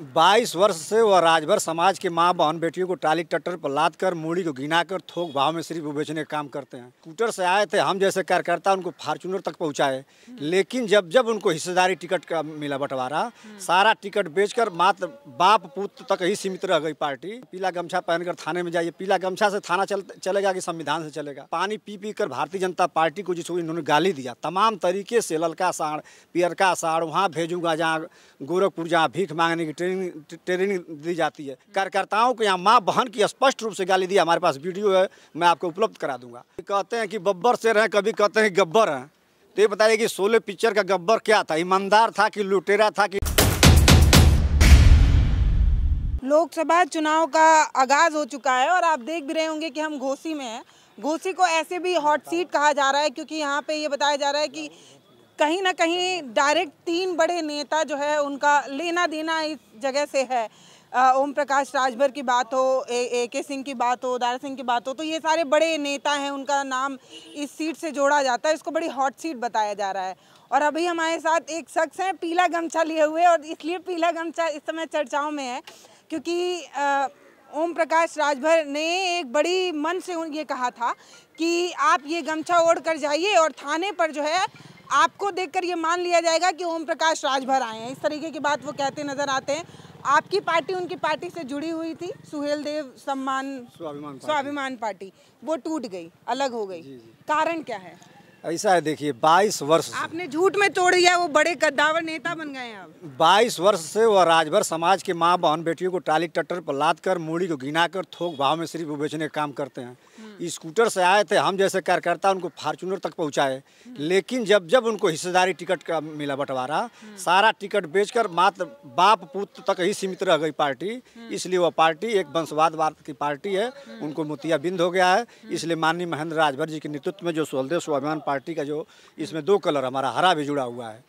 22 वर्ष से वह राजभर समाज के माँ बहन बेटियों को टाली टट्टर पर लाद कर मूड़ी को गिना कर थोक भाव में सिर्फ बेचने का काम करते हैं स्कूटर से आए थे हम जैसे कार्यकर्ता उनको फार्चूनर तक पहुँचाए लेकिन जब जब उनको हिस्सेदारी टिकट का मिला बंटवारा सारा टिकट बेचकर मात्र बाप पुत्र तक ही सीमित रह गई पार्टी पीला गमछा पहनकर थाने में जाइए पीला गमछा से थाना चल, चलेगा कि संविधान से चलेगा पानी पी पी कर भारतीय जनता पार्टी को जिसको इन्होंने गाली दिया तमाम तरीके से ललका साढ़ पियरका साढ़ वहाँ भेजूंगा जहाँ गोरखपुर जहाँ भीख मांगने की ट्रेनिंग ट्रेनिंग दी जाती है कार्यकर्ताओं को यहाँ माँ बहन की स्पष्ट रूप से गाली दी हमारे पास वीडियो है मैं आपको उपलब्ध करा दूंगा कहते हैं कि बब्बर से रहें कभी कहते हैं गब्बर हैं तो ये बताइए कि सोलो पिक्चर का गब्बर क्या था ईमानदार था कि लुटेरा था कि लोकसभा चुनाव का आगाज़ हो चुका है और आप देख भी रहे होंगे कि हम घोसी में हैं घोसी को ऐसे भी हॉट सीट कहा जा रहा है क्योंकि यहाँ पे ये बताया जा रहा है कि कहीं ना कहीं डायरेक्ट तीन बड़े नेता जो है उनका लेना देना इस जगह से है ओम प्रकाश राजभर की बात हो ए के सिंह की बात हो दारा सिंह की बात हो तो ये सारे बड़े नेता हैं उनका नाम इस सीट से जोड़ा जाता है इसको बड़ी हॉट सीट बताया जा रहा है और अभी हमारे साथ एक शख्स हैं पीला गमछा लिए हुए और इसलिए पीला गमछा इस समय चर्चाओं में है क्योंकि ओम प्रकाश राजभर ने एक बड़ी मन से ये कहा था कि आप ये गमछा ओढ़ कर जाइए और थाने पर जो है आपको देखकर ये मान लिया जाएगा कि ओम प्रकाश राजभर आए हैं इस तरीके की बात वो कहते नजर आते हैं आपकी पार्टी उनकी पार्टी से जुड़ी हुई थी सुहेल देव सम्मान स्वाभिमान स्वाभिमान पार्टी वो टूट गई अलग हो गई कारण क्या है ऐसा है देखिए 22 वर्ष आपने झूठ में तोड़ दिया वो बड़े कद्दावर नेता बन गए हैं 22 वर्ष से वो राजभर समाज के माँ बहन बेटियों को टाली टट्टर पर लाद कर मूड़ी को गिना कर थोक भाव में सिर्फ बेचने का काम करते हैं स्कूटर से आए थे हम जैसे कार्यकर्ता उनको फार्चुनर तक पहुंचाए लेकिन जब जब उनको हिस्सेदारी टिकट का मिला बंटवारा सारा टिकट बेचकर मात्र बाप पुत्र तक ही सीमित रह गई पार्टी इसलिए वह पार्टी एक वंशवादवाद की पार्टी है उनको मोतिया बिंद हो गया है इसलिए माननीय महेंद्र राजभर जी के नेतृत्व में जो सोलदेव स्वाभिमान पार्टी का जो इसमें दो कलर हमारा हरा भी जुड़ा हुआ है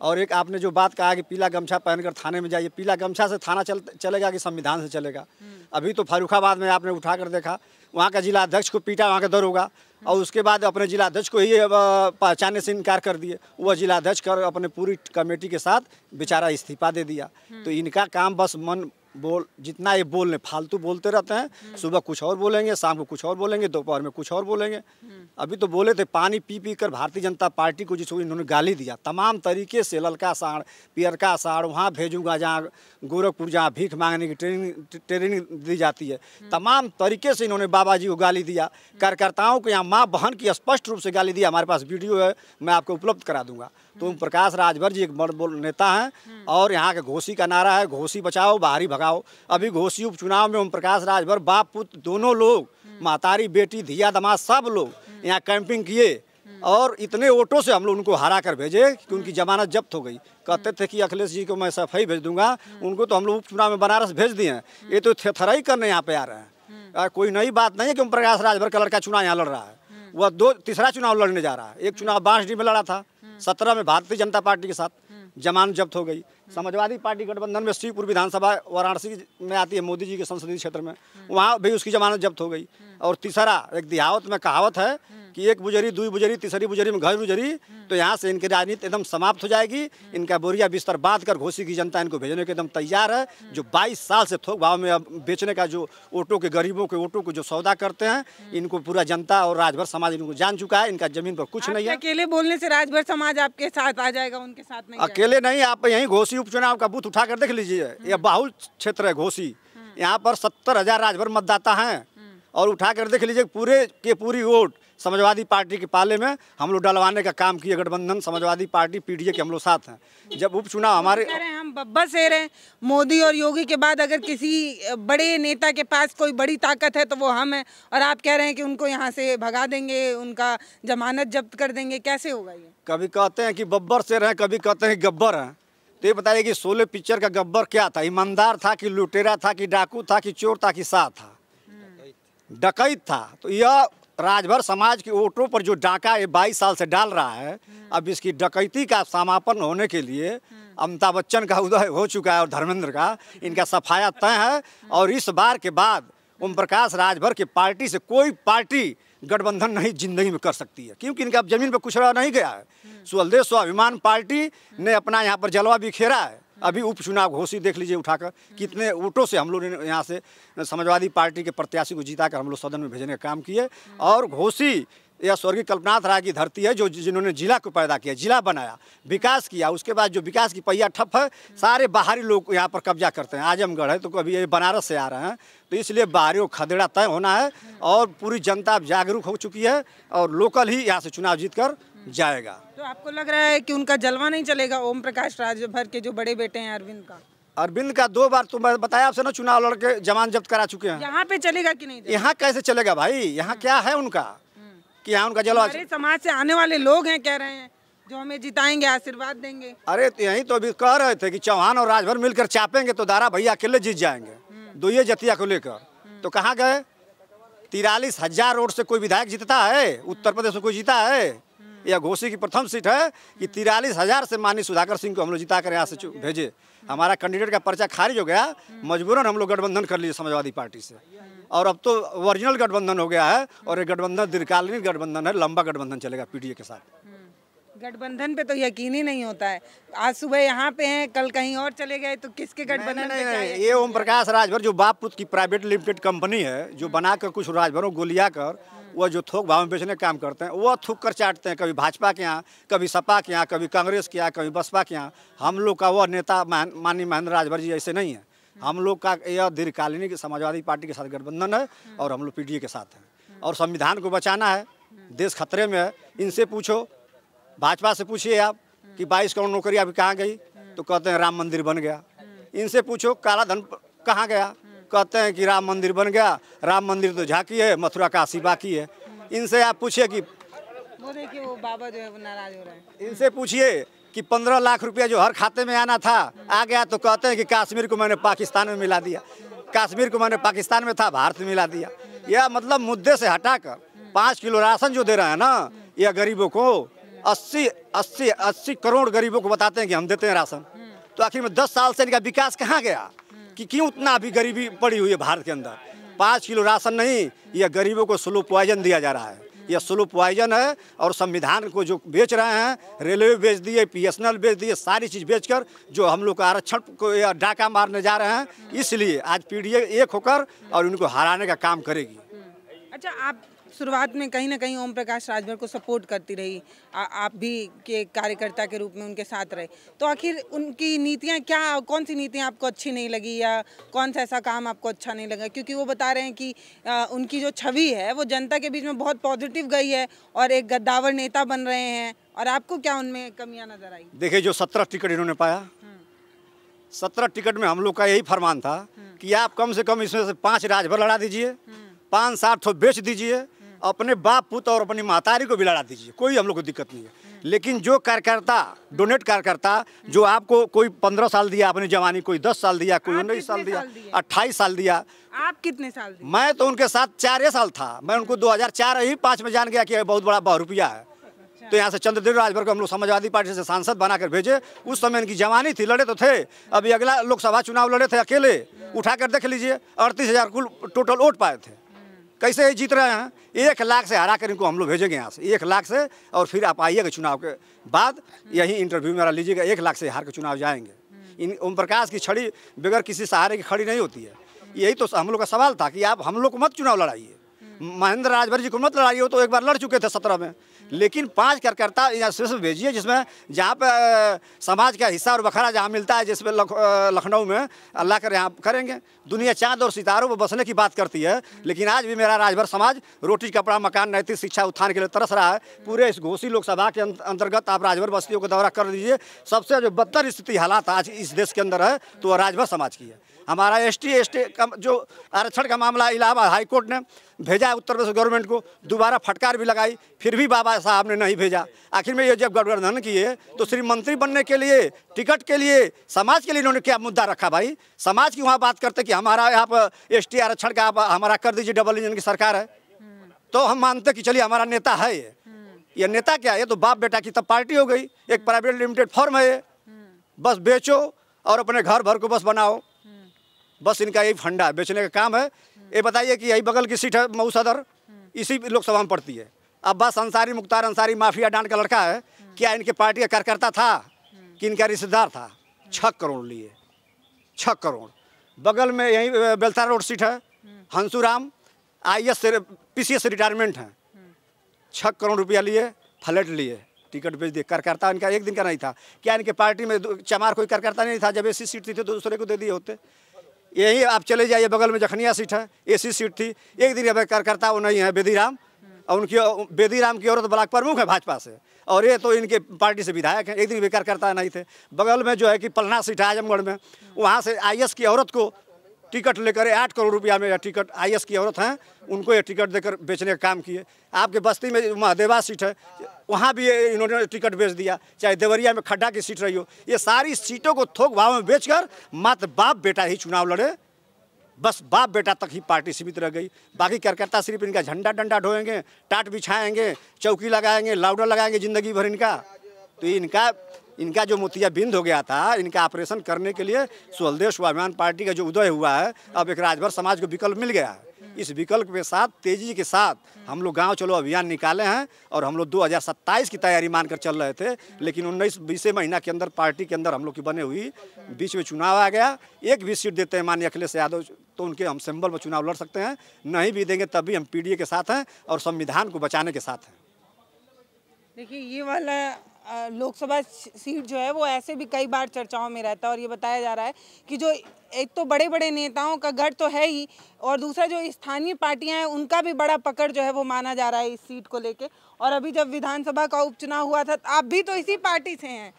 और एक आपने जो बात कहा कि पीला गमछा पहनकर थाने में जाइए पीला गमछा से थाना चल, चलेगा कि संविधान से चलेगा हम्म। अभी तो फरुखाबाद में आपने उठा कर देखा वहाँ का जिला अध्यक्ष को पीटा वहाँ का दर होगा हम्म। और उसके बाद अपने जिला अध्यक्ष को ही पहचाने से इनकार कर दिए वह जिला अध्यक्ष कर अपने पूरी कमेटी के साथ बेचारा इस्तीफा दे दिया हम्म। तो इनका काम बस मन बोल जितना ये बोल रहे फालतू बोलते रहते हैं हम्म। सुबह कुछ और बोलेंगे शाम को कुछ और बोलेंगे दोपहर में कुछ और बोलेंगे हम्म। अभी तो बोले थे पानी पी पी कर भारतीय जनता पार्टी को जिसको इन्होंने गाली दिया तमाम तरीके से ललका साड़ पियरका साड़ वहाँ भेजूंगा जहाँ गोरखपुर जहाँ भीख मांगने की ट्रेनिंग ट्रेनिंग दी जाती है हम्म। तमाम तरीके से इन्होंने बाबा जी को गाली दिया कार्यकर्ताओं को यहाँ माँ बहन की स्पष्ट रूप से गाली दिया हमारे पास वीडियो है मैं आपको उपलब्ध करा दूंगा तो ओम प्रकाश राजभर जी एक बड़ नेता हैं और यहाँ के घोसी का नारा है घोसी बचाओ बाहरी भगा कराओ अभी घोषी उपचुनाव में ओम प्रकाश राजभर बाप पुत्र दोनों लोग मातारी बेटी धिया दमाद सब लोग यहाँ कैंपिंग किए और इतने वोटों से हम लोग उनको हरा कर भेजे कि उनकी जमानत जब्त हो गई कहते थे कि अखिलेश जी को मैं सफाई भेज दूंगा उनको तो हम लोग उपचुनाव में बनारस भेज दिए हैं ये तो थेथराई करने यहाँ पे आ रहे हैं कोई नई बात नहीं है कि ओम प्रकाश राजभर का लड़का चुनाव यहाँ लड़ रहा है वह दो तीसरा चुनाव लड़ने जा रहा है एक चुनाव बांसडी में लड़ा था सत्रह में भारतीय जनता पार्टी के साथ जमान जब्त हो गई समाजवादी पार्टी गठबंधन में श्रीपुर विधानसभा वाराणसी में आती है मोदी जी के संसदीय क्षेत्र में वहाँ भी उसकी जमानत जब्त हो गई और तीसरा एक दिहावत में कहावत है कि एक बुजरी दुई बुजरी तीसरी बुजरी में घर बुजरी तो यहाँ से इनकी राजनीति एकदम समाप्त हो जाएगी इनका बोरिया बिस्तर बांध कर घोसी की जनता इनको भेजने के एकदम तैयार है जो बाईस साल से थोक भाव में बेचने का जो वोटों के गरीबों के वोटों को जो सौदा करते हैं इनको पूरा जनता और राजभर समाज इनको जान चुका है इनका जमीन पर कुछ नहीं है अकेले बोलने से राजभर समाज आपके साथ आ जाएगा उनके साथ अकेले नहीं आप यहीं घोसी उपचुनाव का बूथ उठा कर देख लीजिए यह बाहुल क्षेत्र है घोसी यहाँ पर सत्तर हजार राजभर मतदाता हैं और उठा कर देख लीजिए पूरे के पूरी वोट समाजवादी पार्टी के पाले में हम लोग डलवाने का काम किए गठबंधन समाजवादी पार्टी पीडीए के हम लोग साथ हैं जब उपचुनाव हमारे हम बब्बा से रहे मोदी और योगी के बाद अगर किसी बड़े नेता के पास कोई बड़ी ताकत है तो वो हम हैं और आप कह रहे हैं कि उनको यहाँ से भगा देंगे उनका जमानत जब्त कर देंगे कैसे होगा ये कभी कहते हैं कि बब्बर से हैं कभी कहते हैं गब्बर हैं तो ये बताइए कि सोलह पिक्चर का गब्बर क्या था ईमानदार था कि लुटेरा था कि डाकू था कि चोर था कि सा था हम्म। डकैत था तो यह राजभर समाज के वोटों पर जो डाका ये बाईस साल से डाल रहा है हम्म। अब इसकी डकैती का समापन होने के लिए हम्म। अमिताभ बच्चन का उदय हो चुका है और धर्मेंद्र का इनका सफाया तय है हम्म। और इस बार के बाद ओम प्रकाश राजभर की पार्टी से कोई पार्टी गठबंधन नहीं जिंदगी में कर सकती है क्योंकि इनका अब जमीन पर कुछ रहा नहीं गया है सुअलदेव स्वाभिमान पार्टी ने अपना यहाँ पर जलवा बिखेरा है अभी उपचुनाव घोषित देख लीजिए उठाकर कितने वोटों से हम लोग ने यहाँ से समाजवादी पार्टी के प्रत्याशी को जिता कर हम लोग सदन में भेजने का काम किए और घोषी यह स्वर्गीय कल्पनाथ राय की धरती है जो जिन्होंने जिला को पैदा किया जिला बनाया विकास किया उसके बाद जो विकास की पहिया ठप है सारे बाहरी लोग यहाँ पर कब्जा करते हैं आजमगढ़ है तो कभी ये बनारस से आ रहे हैं तो इसलिए बाहरी खदेड़ा तय होना है और पूरी जनता जागरूक हो चुकी है और लोकल ही यहाँ से चुनाव जीत कर जाएगा तो आपको लग रहा है कि उनका जलवा नहीं चलेगा ओम प्रकाश राजभर के जो बड़े बेटे हैं अरविंद का अरविंद का दो बार तुम तो बताया आपसे ना चुनाव लड़के जवान जब्त करा चुके हैं यहाँ पे चलेगा कि नहीं यहाँ कैसे चलेगा भाई यहाँ क्या है उनका कि यहाँ उनका जलवा समाज से आने वाले लोग हैं कह रहे हैं जो हमें जिताएंगे आशीर्वाद देंगे अरे तो यही तो अभी कह रहे थे की चौहान और राजभर मिलकर चापेंगे तो दारा भैया अकेले जीत जाएंगे हम्म। दो ये जतिया को लेकर हम्म। तो कहाँ गए तिरालीस हजार रोड से कोई विधायक जीतता है उत्तर प्रदेश में कोई जीता है यह घोषी की प्रथम सीट है कि तिरालीस हजार से माननीय सुधाकर सिंह को हम लोग जिता कर यहाँ से भेजे हमारा कैंडिडेट का पर्चा खारिज हो गया मजबूरन हम लोग गठबंधन कर लिए समाजवादी पार्टी से और अब तो ओरिजिनल गठबंधन हो गया है और ये गठबंधन दीर्घकालीन गठबंधन है लंबा गठबंधन चलेगा पीडीए के साथ हम्म। गठबंधन पे तो यकीन ही नहीं होता है आज सुबह यहाँ पे हैं कल कहीं और चले गए तो किसके गठबंधन ये ओम प्रकाश राजभर जो बापपुत की प्राइवेट लिमिटेड कंपनी है जो बनाकर कुछ राजभरों को लिया कर वो जो थोक भाव में बेचने का काम करते हैं वो थूक कर चाटते हैं कभी भाजपा के यहाँ कभी सपा के यहाँ कभी कांग्रेस के यहाँ कभी बसपा के यहाँ हम लोग का वो नेता माननीय महेंद्र राजभर जी ऐसे नहीं है हम लोग का यह दीर्घकालीन समाजवादी पार्टी के साथ गठबंधन है और हम लोग पी के साथ हैं और संविधान को बचाना है देश खतरे में है इनसे पूछो भाजपा से पूछिए आप कि बाईस करोड़ नौकरी अभी कहाँ गई तो कहते हैं राम मंदिर बन गया इनसे पूछो काला धन कहाँ गया कहते हैं कि राम मंदिर बन गया राम मंदिर तो झाकी है मथुरा काशी बाकी है इनसे आप पूछिए कि कि वो बाबा जो है वो नाराज हो रहे हैं इनसे पूछिए कि पंद्रह लाख रुपया जो हर खाते में आना था आ गया तो कहते हैं कि कश्मीर को मैंने पाकिस्तान में मिला दिया कश्मीर को मैंने पाकिस्तान में था भारत में मिला दिया यह मतलब मुद्दे से हटाकर पाँच किलो राशन जो दे रहे हैं ना यह गरीबों को अस्सी अस्सी अस्सी करोड़ गरीबों को बताते हैं कि हम देते हैं राशन तो आखिर में दस साल से इनका विकास कहाँ गया कि क्यों उतना अभी गरीबी पड़ी हुई है भारत के अंदर पाँच किलो राशन नहीं यह गरीबों को स्लो पॉइजन दिया जा रहा है यह स्लो पॉइजन है और संविधान को जो बेच रहे हैं रेलवे बेच दिए पीएसएनएल बेच दिए सारी चीज़ बेचकर जो हम लोग आरक्षण को या डाका मारने जा रहे हैं इसलिए आज पीडीए एक होकर और उनको हराने का काम करेगी अच्छा आप शुरुआत में कहीं ना कहीं ओम प्रकाश राजभर को सपोर्ट करती रही आ, आप भी के कार्यकर्ता के रूप में उनके साथ रहे तो आखिर उनकी नीतियाँ क्या कौन सी नीतियाँ आपको अच्छी नहीं लगी या कौन सा ऐसा काम आपको अच्छा नहीं लगा क्योंकि वो बता रहे हैं कि आ, उनकी जो छवि है वो जनता के बीच में बहुत पॉजिटिव गई है और एक गद्दावर नेता बन रहे हैं और आपको क्या उनमें कमियाँ नजर आई देखिए जो सत्रह टिकट इन्होंने पाया सत्रह टिकट में हम लोग का यही फरमान था कि आप कम से कम इसमें से पाँच राजभर लड़ा दीजिए हम्म। पाँच सात ठो बेच दीजिए अपने बाप पुत और अपनी मातारी को भी लड़ा दीजिए कोई हम लोग को दिक्कत नहीं है लेकिन जो कार्यकर्ता डोनेट कार्यकर्ता जो आपको कोई पंद्रह साल दिया अपनी जवानी कोई दस साल दिया कोई उन्नीस साल दिया अट्ठाईस साल दिया आप कितने साल दिया? मैं तो उनके साथ चार ही साल था मैं उनको 2004 ही पाँच में जान गया कि बहुत बड़ा बहुरुपया है अच्छा। तो यहाँ से चंद्रदेव राजभर को हम लोग समाजवादी पार्टी से सांसद बनाकर भेजे उस समय इनकी जवानी थी लड़े तो थे अभी अगला लोकसभा चुनाव लड़े थे अकेले उठाकर देख लीजिए अड़तीस हजार कुल टोटल वोट पाए थे कैसे जीत रहे हैं एक लाख से हरा कर इनको हम लोग भेजेंगे यहाँ से एक लाख से और फिर आप आइएगा चुनाव के बाद यही इंटरव्यू मेरा लीजिएगा एक लाख से हार के चुनाव जाएंगे हम्म। इन ओम प्रकाश की छड़ी बगैर किसी सहारे की खड़ी नहीं होती है यही तो हम लोग का सवाल था कि आप हम लोग को मत चुनाव लड़ाइए महेंद्र राजभर जी को मत लड़ाई हो तो एक बार लड़ चुके थे सत्रह में लेकिन पांच कार्यकर्ता सिर्फ भेजिए जिसमें जहाँ पर समाज का हिस्सा और बखरा जहाँ मिलता है जिसमें लखनऊ में अल्लाह कर यहाँ करेंगे दुनिया चांद और सितारों पर बसने की बात करती है लेकिन आज भी मेरा राजभर समाज रोटी कपड़ा मकान नैतिक शिक्षा उत्थान के लिए तरस रहा है पूरे इस घोसी लोकसभा के अंतर्गत आप राजभर बस्तियों का दौरा कर लीजिए सबसे जो बदतर स्थिति हालात आज इस देश के अंदर है तो वह राजभर समाज की है हमारा एस टी एस टी का जो आरक्षण का मामला इलाहाबाद हाईकोर्ट ने भेजा उत्तर प्रदेश गवर्नमेंट को दोबारा फटकार भी लगाई फिर भी बाबा साहब ने नहीं भेजा आखिर में ये जब गठबंधन किए तो श्री मंत्री बनने के लिए टिकट के लिए समाज के लिए इन्होंने क्या मुद्दा रखा भाई समाज की वहाँ बात करते कि हमारा पर एस आरक्षण का आप हमारा कर दीजिए डबल इंजन की सरकार है तो हम मानते कि चलिए हमारा नेता है ये ये नेता क्या है ये तो बाप बेटा की तब तो पार्टी हो गई एक प्राइवेट लिमिटेड फॉर्म है ये बस बेचो और अपने घर भर को बस बनाओ बस इनका यही फंडा है बेचने का काम है ये बताइए कि यही बगल की सीट है मऊ सदर इसी लोकसभा में पड़ती है अब्बास अंसारी मुख्तार अंसारी माफिया डांड का लड़का है क्या इनके पार्टी का कार्यकर्ता था कि इनका रिश्तेदार था छः करोड़ लिए छः करोड़ बगल में यही बेलता रोड सीट है हंसूराम आई एस से पी सी एस रिटायरमेंट हैं छः करोड़ रुपया लिए फ्लैट लिए टिकट बेच दिए कार्यकर्ता इनका एक दिन का नहीं था क्या इनके पार्टी में चमार कोई कार्यकर्ता नहीं था जब ऐसी सीट थी तो दूसरे को दे दिए होते यही आप चले जाइए बगल में जखनिया सीट है एसी सीट थी एक दिन अब कार्यकर्ता वो नहीं है बेदीराम हम्म। और उनकी बेदीराम की औरत तो ब्लाक प्रमुख है भाजपा से और ये तो इनके पार्टी से विधायक हैं एक दिन भी कार्यकर्ता नहीं थे बगल में जो है कि पलना सीट है आजमगढ़ में वहाँ से आई की औरत को टिकट लेकर आठ करोड़ रुपया में यह टिकट आई की औरत हैं उनको ये टिकट देकर बेचने का काम किए आपके बस्ती में महादेवा सीट है वहाँ भी इन्होंने टिकट बेच दिया चाहे देवरिया में खड्डा की सीट रही हो ये सारी सीटों को थोक भाव में बेचकर मात्र बाप बेटा ही चुनाव लड़े बस बाप बेटा तक ही पार्टी सीमित रह गई बाकी कार्यकर्ता सिर्फ इनका झंडा डंडा ढोएंगे टाट बिछाएंगे चौकी लगाएंगे लाउडर लगाएंगे ज़िंदगी भर इनका तो इनका इनका जो मोतिया बिंद हो गया था इनका ऑपरेशन करने के लिए सुहलदेव स्वाभिमान पार्टी का जो उदय हुआ है अब एक राजभर समाज को विकल्प मिल गया है इस विकल्प के साथ तेजी के साथ हम लोग गाँव चलो अभियान निकाले हैं और हम लोग दो की तैयारी मानकर चल रहे थे लेकिन उन्नीस बीसें महीना के अंदर पार्टी के अंदर हम लोग की बने हुई बीच में चुनाव आ गया एक भी सीट देते हैं माननीय अखिलेश यादव तो उनके हम सिंबल में चुनाव लड़ सकते हैं नहीं भी देंगे तब भी हम पीडीए के साथ हैं और संविधान को बचाने के साथ हैं देखिए ये वाला लोकसभा सीट जो है वो ऐसे भी कई बार चर्चाओं में रहता है और ये बताया जा रहा है कि जो एक तो बड़े बड़े नेताओं का गढ़ तो है ही और दूसरा जो स्थानीय पार्टियां हैं उनका भी बड़ा पकड़ जो है वो माना जा रहा है इस सीट को लेके और अभी जब विधानसभा का उपचुनाव हुआ था आप भी तो इसी पार्टी से हैं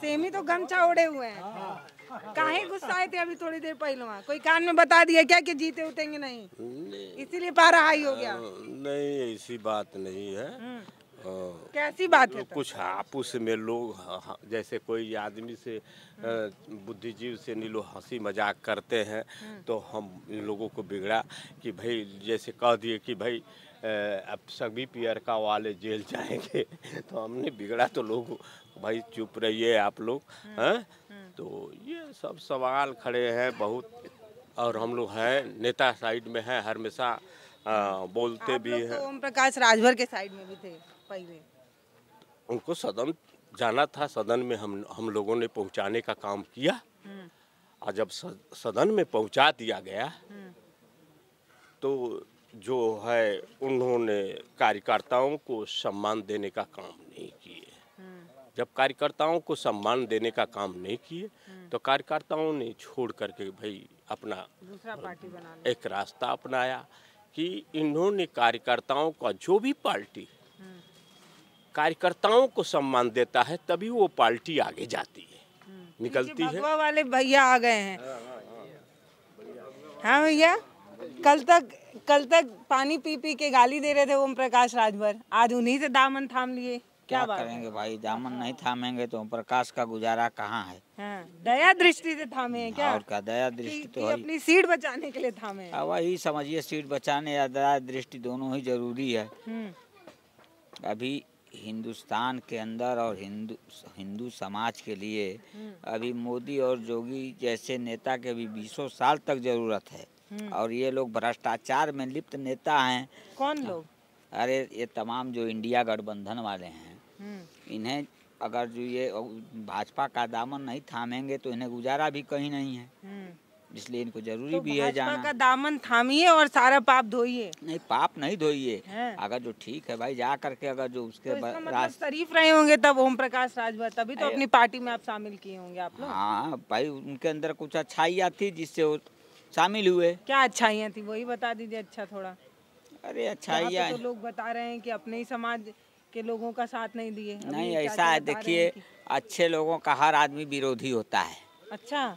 सेम ही तो गमछा ओढ़े हुए हैं काहे गुस्सा आए थे अभी थोड़ी देर पहले वहाँ कोई कान में बता दिया क्या कि जीते उठेंगे नहीं, नहीं। इसीलिए पारा हाई हो गया हाँ, नहीं ऐसी बात नहीं है हम्म। हाँ। कैसी बात है तो कुछ आपस में लोग हाँ, हाँ, जैसे कोई आदमी से हम्म। बुद्धिजीव से नीलो हंसी मजाक करते हैं हम्म। तो हम इन लोगों को बिगड़ा कि भाई जैसे कह दिए कि भाई अब सभी पियर का वाले जेल जाएंगे तो हमने बिगड़ा तो लोग भाई चुप रहिए आप लोग हैं हम्म। तो ये सब सवाल खड़े हैं बहुत और हम लोग हैं नेता साइड में हैं हमेशा बोलते भी तो हैं ओम प्रकाश राजभर के साइड में भी थे पाई उनको सदन जाना था सदन में हम हम लोगों ने पहुंचाने का काम किया और हम्म। जब सदन में पहुंचा दिया गया हम्म। तो जो है उन्होंने कार्यकर्ताओं को सम्मान देने का काम नहीं किए हम्म। जब कार्यकर्ताओं को सम्मान देने का काम नहीं किए तो कार्यकर्ताओं ने छोड़ करके भाई अपना दूसरा पार्टी बना एक रास्ता अपनाया कि इन्होंने कार्यकर्ताओं का जो भी पार्टी कार्यकर्ताओं को सम्मान देता है तभी वो पार्टी आगे जाती है हम्म, निकलती है वाले भैया आ गए हैं हाँ भैया कल तक कल तक पानी पी पी के गाली दे रहे थे ओम प्रकाश राजभर आज उन्हीं से दामन थाम लिए क्या, क्या करेंगे भाई दामन नहीं थामेंगे तो ओम प्रकाश का गुजारा कहाँ है हाँ, दया दृष्टि से थामे हैं क्या और क्या दया दृष्टि तो अपनी सीट बचाने के लिए थामे हैं हाँ, वही समझिए सीट बचाने या दया दृष्टि दोनों ही जरूरी है हम्म। अभी हिंदुस्तान के अंदर और हिंदू हिंदू समाज के लिए हम्म। अभी मोदी और जोगी जैसे नेता के भी बीसों साल तक जरूरत है हम्म। और ये लोग भ्रष्टाचार में लिप्त नेता हैं कौन लोग अरे ये तमाम जो इंडिया गठबंधन वाले हैं हम्म। इन्हें अगर जो ये भाजपा का दामन नहीं थामेंगे तो इन्हें गुजारा भी कहीं नहीं है इसलिए इनको जरूरी तो भी है जाना का दामन थामिए और सारा पाप धोइए नहीं पाप नहीं धोइए अगर जो ठीक है भाई जा करके अगर जो उसके तो मतलब राज... शरीफ रहे होंगे तब ओम प्रकाश राजभर तभी तो अपनी पार्टी में आप शामिल किए होंगे आप लोग हाँ भाई उनके अंदर कुछ अच्छाइयाँ थी जिससे वो शामिल हुए क्या अच्छाइयाँ थी वही बता दीजिए अच्छा थोड़ा अरे अच्छाइया तो लोग बता रहे हैं की अपने ही समाज के लोगों का साथ नहीं दिए नहीं ऐसा है देखिए अच्छे लोगों का हर आदमी विरोधी होता है अच्छा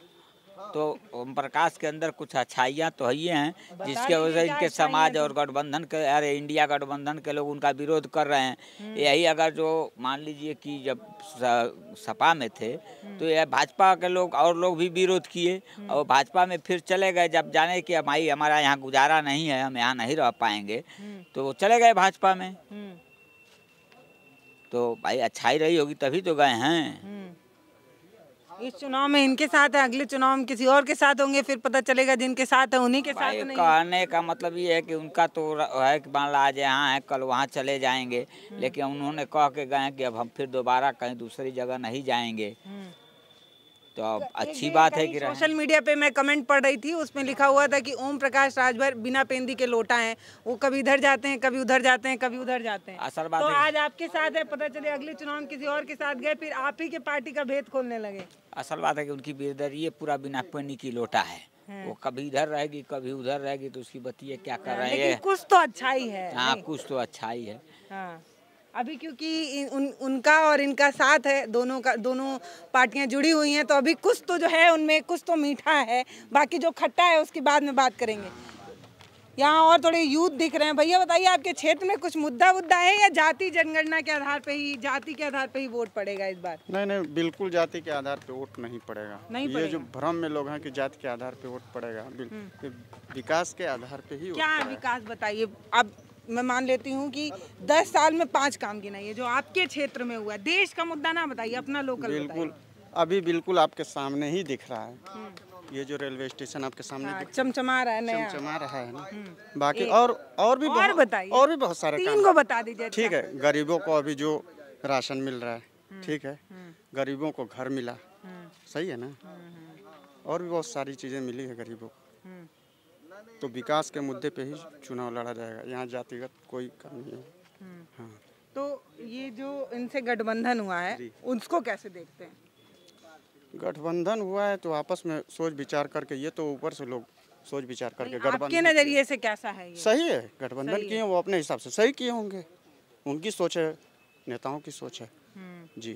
तो ओम प्रकाश के अंदर कुछ अच्छाइयाँ तो है ही हैं जिसके वजह से इनके समाज और गठबंधन के अरे इंडिया गठबंधन के लोग उनका विरोध कर रहे हैं हम्म। यही अगर जो मान लीजिए कि जब सपा में थे हम्म। तो यह भाजपा के लोग और लोग भी विरोध किए हम्म। और भाजपा में फिर चले गए जब जाने कि भाई हमारा यहाँ गुजारा नहीं है हम यहाँ नहीं रह पाएंगे तो वो चले गए भाजपा में तो भाई अच्छाई रही होगी तभी तो गए हैं इस चुनाव में इनके साथ है अगले चुनाव में किसी और के साथ होंगे फिर पता चलेगा जिनके साथ है उन्हीं के साथ नहीं कहने का मतलब ये है कि उनका तो है कि मान ला आज यहाँ है कल वहाँ चले जाएंगे हम्म। लेकिन उन्होंने कह के गए कि अब हम फिर दोबारा कहीं दूसरी जगह नहीं जाएंगे हम्म। तो अब तो अच्छी बात है कि सोशल मीडिया पे मैं कमेंट पढ़ रही थी उसमें लिखा हुआ था कि ओम प्रकाश राजभर बिना पेंदी के लोटा है वो कभी इधर जाते हैं कभी उधर जाते हैं कभी उधर जाते हैं असल बात तो आज आपके साथ है पता चले अगले चुनाव में किसी और के साथ गए फिर आप ही के पार्टी का भेद खोलने लगे असल बात है की उनकी ये पूरा बिना पेंदी की लोटा है वो कभी इधर रहेगी कभी उधर रहेगी तो उसकी बतिया क्या कर हाँ, रहे हैं कुछ तो अच्छा ही है हाँ कुछ तो अच्छा ही है हाँ। अभी क्योंकि उन उनका और इनका साथ है दोनों का दोनों पार्टियां जुड़ी हुई हैं तो अभी कुछ तो जो है उनमें कुछ तो मीठा है बाकी जो खट्टा है उसकी बाद में बात करेंगे यहाँ और थोड़े यूथ दिख रहे हैं भैया बताइए आपके क्षेत्र में कुछ मुद्दा मुद्दा है या जाति जनगणना के आधार पे ही जाति के आधार पे ही वोट पड़ेगा इस बार नहीं नहीं बिल्कुल जाति के आधार पे वोट नहीं पड़ेगा नहीं ये जो भ्रम में लोग हैं कि जाति के आधार पे वोट पड़ेगा हम्म। विकास के आधार पे ही क्या विकास बताइए अब मैं मान लेती हूँ कि दस साल में पांच काम गिनाइए जो आपके क्षेत्र में हुआ है देश का मुद्दा ना बताइए अपना लोकल बिल्कुल अभी बिल्कुल आपके सामने ही दिख रहा है हम्म। ये जो रेलवे स्टेशन आपके सामने हाँ, चमचमा रहा है नया चमचमा रहा है ना हम्म। बाकी और और भी और बताइए और भी बहुत सारे तीन को बता दीजिए अच्छा। ठीक है गरीबों को अभी जो राशन मिल रहा है हम्म। ठीक है गरीबों को घर मिला सही है ना और भी बहुत सारी चीज़ें मिली है गरीबों को तो विकास के मुद्दे पे ही चुनाव लड़ा जाएगा यहाँ जातिगत कोई काम नहीं है हम्म। हाँ तो ये जो इनसे गठबंधन हुआ है उसको कैसे देखते हैं गठबंधन हुआ है तो आपस में सोच विचार करके ये तो ऊपर से लोग सोच विचार करके गठबंधन नजरिए से कैसा है ये? सही है गठबंधन किए वो अपने हिसाब से सही किए होंगे उनकी सोच है नेताओं की सोच है हम्म। जी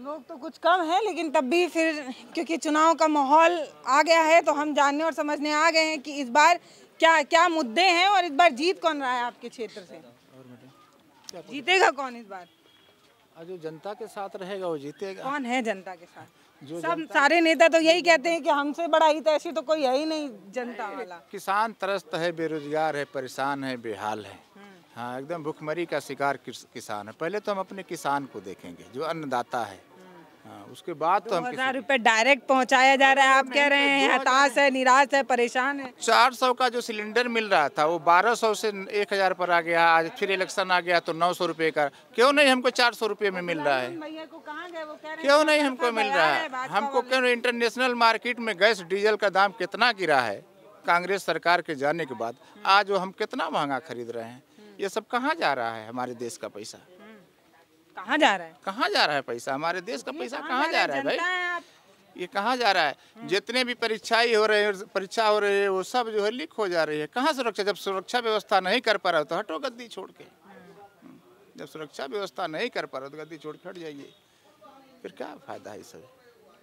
लोग तो कुछ कम है लेकिन तब भी फिर क्योंकि चुनाव का माहौल आ गया है तो हम जानने और समझने आ गए हैं कि इस बार क्या क्या मुद्दे हैं और इस बार जीत कौन रहा है आपके क्षेत्र से जीतेगा कौन इस बार जो जनता के साथ रहेगा वो जीतेगा कौन है जनता के साथ जो सब सारे नेता तो यही कहते हैं कि हमसे बड़ा ऐसी तो कोई है ही नहीं जनता वाला किसान त्रस्त है बेरोजगार है परेशान है बेहाल है हम्म। हाँ एकदम भुखमरी का शिकार किसान है पहले तो हम अपने किसान को देखेंगे जो अन्नदाता है हाँ, उसके बाद तो हम हजार रुपये डायरेक्ट पहुंचाया जा रहा है आप कह रहे हैं हताश है निराश है परेशान है चार सौ का जो सिलेंडर मिल रहा था वो बारह सौ से एक हजार पर आ गया आज फिर इलेक्शन आ गया तो नौ सौ रूपये का क्यों नहीं हमको चार सौ रूपये में मिल रहा है क्यों नहीं हमको मिल रहा है हमको क्यों इंटरनेशनल मार्केट में गैस डीजल का दाम कितना गिरा है कांग्रेस सरकार के जाने के बाद आज वो हम कितना महंगा खरीद रहे हैं ये सब कहाँ जा रहा है हमारे देश का पैसा कहाँ जा रहा है कहाँ जा रहा है पैसा हमारे देश का पैसा कहाँ जा रहा है भाई ये कहाँ जा रहा है हम्म। जितने भी परीक्षाएं हो रहे हैं परीक्षा हो रही है वो सब जो है लीक हो जा रही है कहाँ सुरक्षा जब सुरक्षा व्यवस्था नहीं कर पा रहा तो हटो गद्दी छोड़ के हम्म। जब सुरक्षा व्यवस्था नहीं कर पा रहे हो तो गद्दी छोड़ के हट जाइए फिर क्या फायदा है सब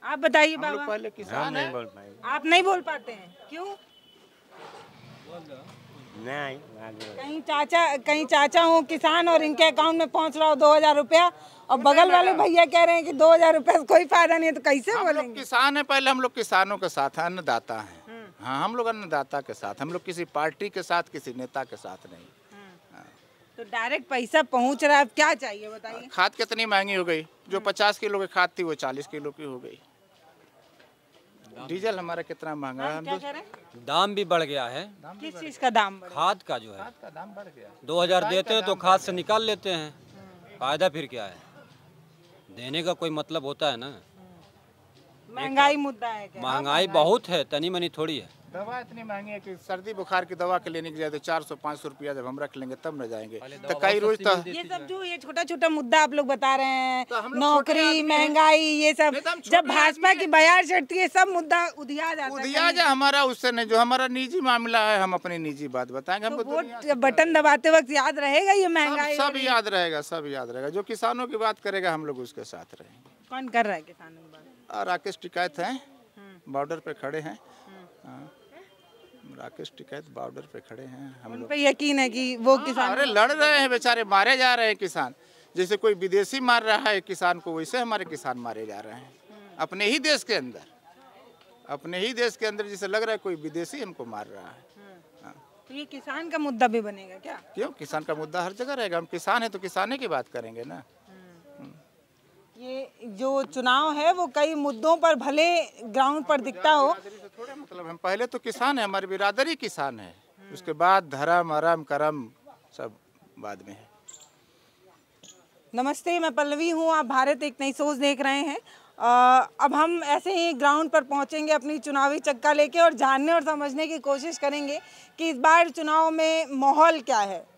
आप बताइए पहले किसान आप नहीं बोल पाते हैं क्यों कहीं चाचा कहीं चाचा हूँ किसान और इनके अकाउंट में पहुँच रहा हूँ दो हजार रुपया और बगल वाले भैया कह रहे हैं कि दो हजार रुपया कोई फायदा नहीं है तो कैसे बोले किसान है पहले हम लोग किसानों के साथ अन्नदाता है हम्म। हाँ हम लोग अन्नदाता के साथ हम लोग किसी पार्टी के साथ किसी नेता के साथ नहीं हम्म। हाँ। तो डायरेक्ट पैसा पहुंच रहा है क्या चाहिए बताइए हाँ, खाद कितनी महंगी हो गई जो हम्म। पचास किलो की खाद थी वो चालीस किलो की हो गई डीजल हमारा कितना महंगा है दाम भी बढ़ गया है किस चीज का दाम खाद का जो है खाद का दाम बढ़ गया दो हजार देते हैं तो खाद से निकाल लेते हैं फायदा फिर क्या है देने का कोई मतलब होता है ना महंगाई मुद्दा है महंगाई बहुत है तनी मनी थोड़ी है दवा इतनी महंगी है कि सर्दी बुखार की दवा के लेने के जाए तो चार सौ पाँच सौ रुपया जब हम रख लेंगे तब न जाएंगे तो कई रोज तो ये सब जो ये छोटा छोटा मुद्दा आप लोग बता रहे हैं तो नौकरी महंगाई ये सब तो जब भाजपा की बयान चढ़ती है सब मुद्दा उधिया जाता उधिया जा हमारा उससे नहीं जो हमारा निजी मामला है हम अपनी निजी बात बताएंगे हमको तो तो बटन दबाते वक्त याद रहेगा ये महंगाई सब याद रहेगा सब याद रहेगा जो किसानों की बात करेगा हम लोग उसके साथ रहेंगे कौन कर रहा है किसानों की बात राकेश टिकायत है हम्म। बॉर्डर पे खड़े हैं हम्म। हाँ राकेश टिकैत बॉर्डर पे खड़े हैं हम उन पे यकीन है कि वो हाँ, किसान अरे लड़ रहे हैं बेचारे मारे जा रहे हैं किसान जैसे कोई विदेशी मार रहा है किसान को वैसे हमारे किसान मारे जा रहे हैं अपने ही देश के अंदर अपने ही देश के अंदर जैसे लग रहा है कोई विदेशी हमको मार रहा है हम्म। हाँ। तो ये किसान का मुद्दा भी बनेगा क्या क्यों किसान का मुद्दा हर जगह रहेगा हम किसान है तो किसाने की बात करेंगे ना ये जो चुनाव है वो कई मुद्दों पर भले ग्राउंड पर दिखता हो मतलब हम पहले तो किसान है हमारी बिरादरी किसान है उसके बाद धर्म अरम करम सब बाद में है नमस्ते मैं पल्लवी हूँ आप भारत एक नई सोच देख रहे हैं आ, अब हम ऐसे ही ग्राउंड पर पहुँचेंगे अपनी चुनावी चक्का लेके और जानने और समझने की कोशिश करेंगे कि इस बार चुनाव में माहौल क्या है